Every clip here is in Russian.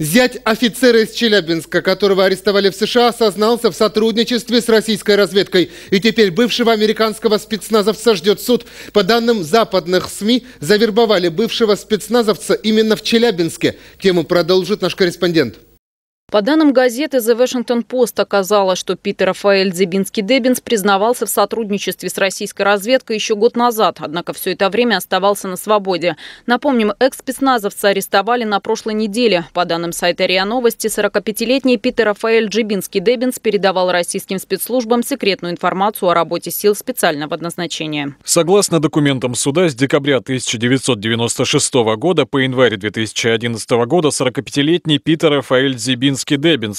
Зять офицера из Челябинска, которого арестовали в США, осознался в сотрудничестве с российской разведкой. И теперь бывшего американского спецназовца ждет суд. По данным западных СМИ, завербовали бывшего спецназовца именно в Челябинске. Тему продолжит наш корреспондент. По данным газеты The Washington Post оказалось, что Питер Рафаэль Дзебинский-Дебинс признавался в сотрудничестве с российской разведкой еще год назад, однако все это время оставался на свободе. Напомним, экс-спецназовца арестовали на прошлой неделе. По данным сайта РИА Новости, 45-летний Питер Рафаэль Джибинский-Дебинс передавал российским спецслужбам секретную информацию о работе сил специального назначения. Согласно документам суда, с декабря 1996 года по январь 2011 года 45-летний Питер Рафаэль Дзебинс Минск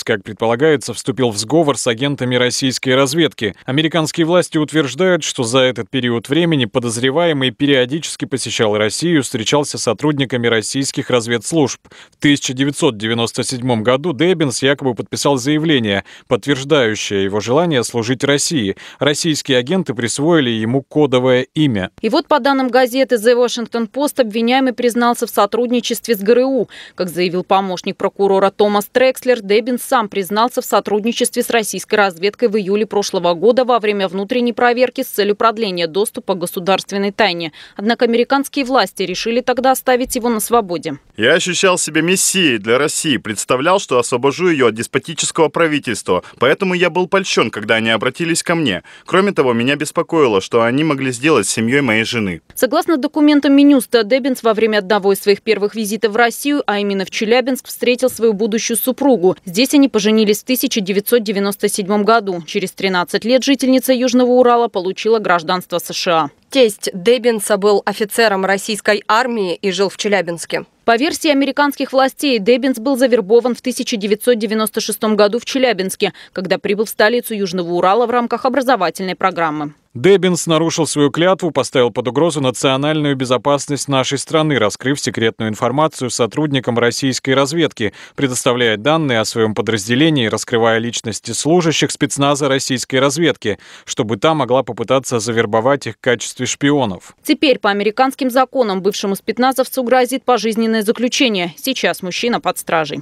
и как предполагается, вступил в сговор с агентами российской разведки. Американские власти утверждают, что за этот период времени подозреваемый периодически посещал Россию, встречался с сотрудниками российских разведслужб. В 1997 году Дебинс якобы подписал заявление, подтверждающее его желание служить России. Российские агенты присвоили ему кодовое имя. И вот по данным газеты The Washington Post, обвиняемый признался в сотрудничестве с ГРУ. Как заявил помощник прокурора Томас Трекслер, канцлер Дебин сам признался в сотрудничестве с российской разведкой в июле прошлого года во время внутренней проверки с целью продления доступа к государственной тайне. Однако американские власти решили тогда оставить его на свободе. Я ощущал себя мессией для России, представлял, что освобожу ее от деспотического правительства, поэтому я был польщен, когда они обратились ко мне. Кроме того, меня беспокоило, что они могли сделать с семьей моей жены. Согласно документам Минюста, Дебинс во время одного из своих первых визитов в Россию, а именно в Челябинск, встретил свою будущую супругу. Здесь они поженились в 1997 году. Через 13 лет жительница Южного Урала получила гражданство США. Тесть Дебинса был офицером российской армии и жил в Челябинске. По версии американских властей, Деббинс был завербован в 1996 году в Челябинске, когда прибыл в столицу Южного Урала в рамках образовательной программы. Дебинс нарушил свою клятву, поставил под угрозу национальную безопасность нашей страны, раскрыв секретную информацию сотрудникам российской разведки, предоставляя данные о своем подразделении, раскрывая личности служащих спецназа российской разведки, чтобы та могла попытаться завербовать их в качестве шпионов. Теперь по американским законам бывшему спецназовцу грозит пожизненное заключение. Сейчас мужчина под стражей.